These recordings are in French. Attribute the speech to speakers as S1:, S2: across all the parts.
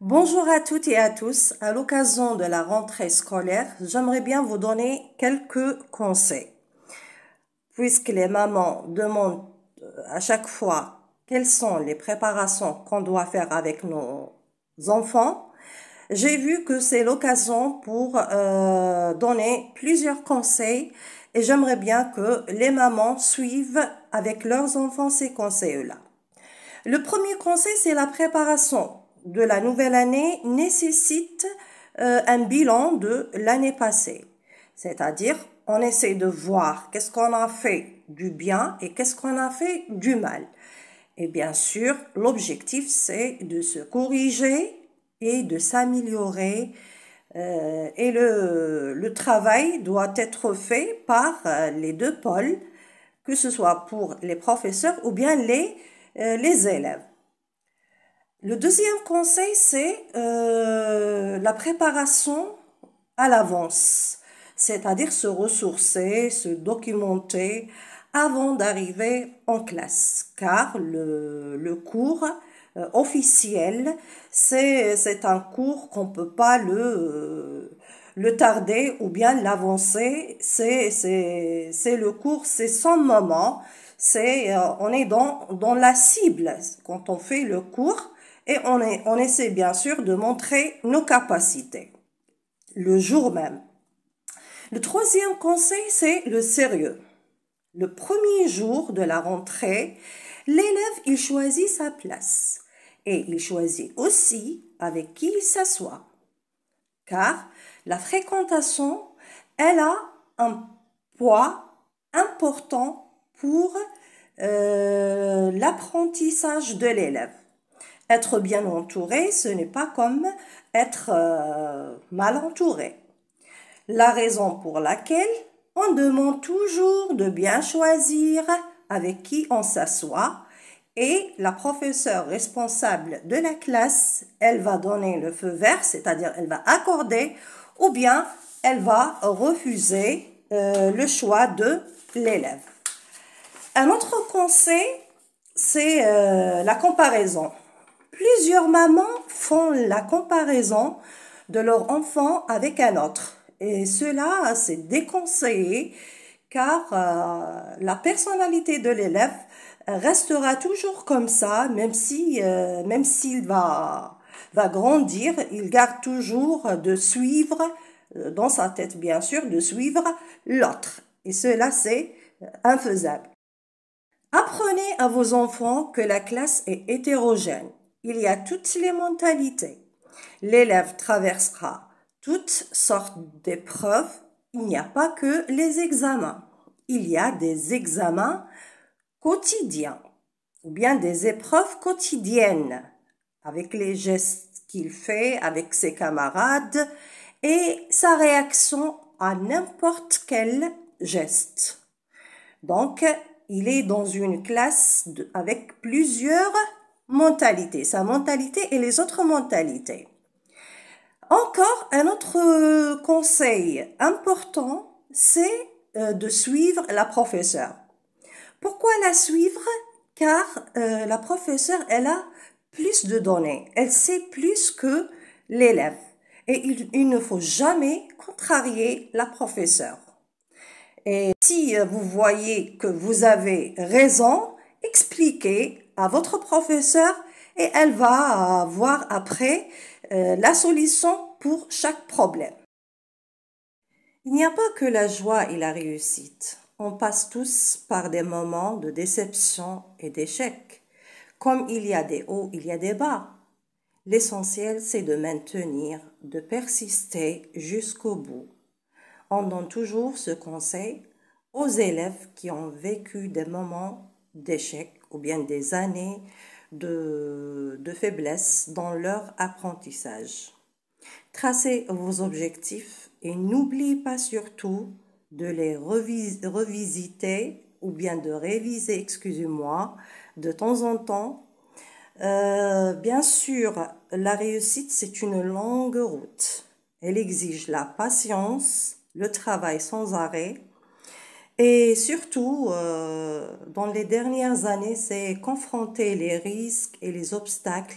S1: Bonjour à toutes et à tous. À l'occasion de la rentrée scolaire, j'aimerais bien vous donner quelques conseils. Puisque les mamans demandent euh, à chaque fois quelles sont les préparations qu'on doit faire avec nos enfants, j'ai vu que c'est l'occasion pour euh, donner plusieurs conseils et j'aimerais bien que les mamans suivent avec leurs enfants ces conseils-là. Le premier conseil, c'est la préparation de la nouvelle année nécessite euh, un bilan de l'année passée. C'est-à-dire, on essaie de voir qu'est-ce qu'on a fait du bien et qu'est-ce qu'on a fait du mal. Et bien sûr, l'objectif, c'est de se corriger et de s'améliorer. Euh, et le, travail doit être fait par euh, les deux pôles, que ce soit pour les professeurs ou bien les, les élèves. Le deuxième conseil, c'est euh, la préparation à l'avance, c'est-à-dire se ressourcer, se documenter avant d'arriver en classe, car le, le cours euh, officiel, c'est un cours qu'on ne peut pas le... Euh, le tarder ou bien l'avancer, c'est c'est le cours, c'est son moment, c'est euh, on est dans dans la cible quand on fait le cours, et on, est, on essaie bien sûr de montrer nos capacités le jour même. Le troisième conseil, c'est le sérieux. Le premier jour de la rentrée, l'élève, il choisit sa place et il choisit aussi avec qui il s'assoit. Car la fréquentation, elle a un poids important pour euh, l'apprentissage de l'élève. Être bien entouré, ce n'est pas comme être euh, mal entouré. La raison pour laquelle on demande toujours de bien choisir avec qui on s'assoit et la professeure responsable de la classe, elle va donner le feu vert, c'est-à-dire elle va accorder ou bien elle va refuser euh, le choix de l'élève. Un autre conseil, c'est euh, la comparaison. Plusieurs mamans font la comparaison de leur enfant avec un autre. Et cela, c'est déconseillé car euh, la personnalité de l'élève restera toujours comme ça, même si, euh, même s'il va, va grandir, il garde toujours de suivre, euh, dans sa tête bien sûr, de suivre l'autre. Et cela, c'est infaisable. Apprenez à vos enfants que la classe est hétérogène il y a toutes les mentalités. L'élève traversera toutes sortes d'épreuves. Il n'y a pas que les examens. Il y a des examens quotidiens ou bien des épreuves quotidiennes avec les gestes qu'il fait avec ses camarades et sa réaction à n'importe quel geste. Donc, il est dans une classe avec plusieurs mentalité, sa mentalité et les autres mentalités. Encore un autre conseil important, c'est euh, de suivre la professeure. Pourquoi la suivre Car euh, la professeure, elle a plus de données, elle sait plus que l'élève. Et il, il, ne faut jamais contrarier la professeure. Et si euh, vous voyez que vous avez raison, expliquez à votre professeur et elle va voir après euh, la solution pour chaque problème. Il n'y a pas que la joie et la réussite. On passe tous par des moments de déception et d'échec. Comme il y a des hauts, il y a des bas. L'essentiel, c'est de maintenir, de persister jusqu'au bout. On donne toujours ce conseil aux élèves qui ont vécu des moments d'échecs ou bien des années de, faiblesse dans leur apprentissage. Tracez vos objectifs et n'oubliez pas surtout de les revisiter ou bien de réviser, excusez-moi, de temps en temps. Euh, bien sûr, la réussite, c'est une longue route. Elle exige la patience, le travail sans arrêt, et surtout, euh, dans les dernières années, c'est confronter les risques et les obstacles.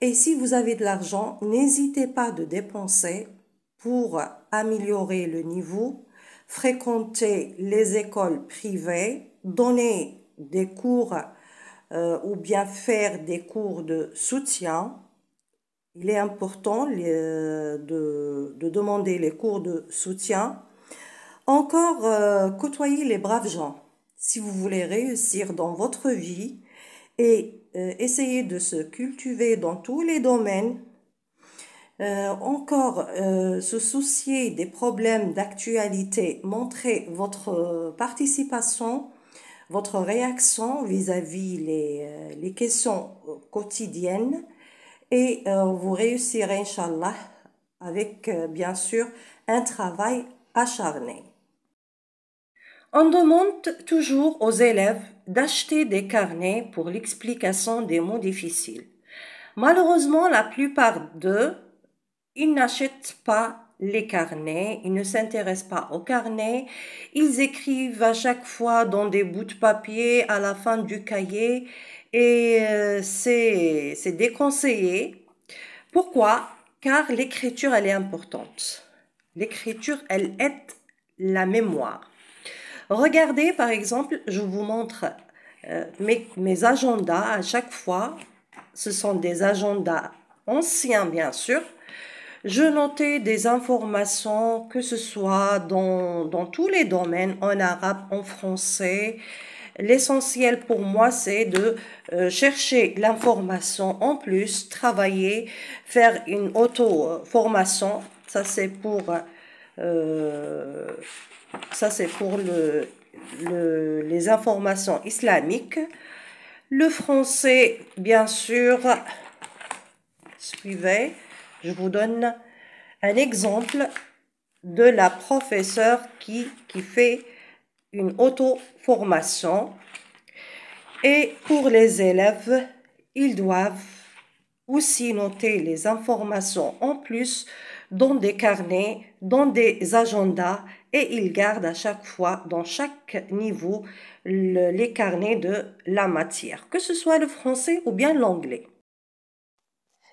S1: Et si vous avez de l'argent, n'hésitez pas de dépenser pour améliorer le niveau, fréquenter les écoles privées, donner des cours euh, ou bien faire des cours de soutien. Il est important euh, de demander les cours de soutien encore euh, côtoyez les braves gens si vous voulez réussir dans votre vie et euh, essayez de se cultiver dans tous les domaines. Euh, encore se soucier des problèmes d'actualité, montrer votre participation, votre réaction vis-à-vis les, les, questions quotidiennes et vous réussirez, inshallah, avec bien sûr un travail acharné. On demande toujours aux élèves d'acheter des carnets pour l'explication des mots difficiles. Malheureusement, la plupart d'eux, ils n'achètent pas les carnets, ils ne s'intéressent pas aux carnets, ils écrivent à chaque fois dans des bouts de papier à la fin du cahier et euh, c'est déconseillé. Pourquoi Car l'écriture, elle est importante. L'écriture, elle est la mémoire. Regardez, par exemple, je vous montre euh, mes, agendas à chaque fois. Ce sont des agendas anciens, bien sûr. Je notais des informations, que ce soit dans, tous les domaines, en arabe, en français, L'essentiel pour moi, c'est de euh, chercher l'information en plus, travailler, faire une auto-formation. Ça, c'est pour euh, euh, ça, c'est pour les informations islamiques. Le français, bien sûr, suivez, je vous donne un exemple de la professeure qui, qui fait une auto-formation. Et pour les élèves, ils doivent aussi noter les informations en plus dans des carnets, dans des agendas et il garde à chaque fois, dans chaque niveau, les carnets de la matière, que ce soit le français ou bien l'anglais.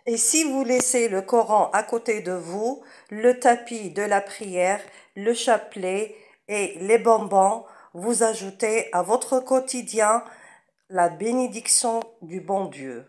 S1: Et si vous laissez le Coran à côté de vous, le tapis de la prière, le chapelet et les bonbons, vous ajoutez à votre quotidien la bénédiction du bon Dieu.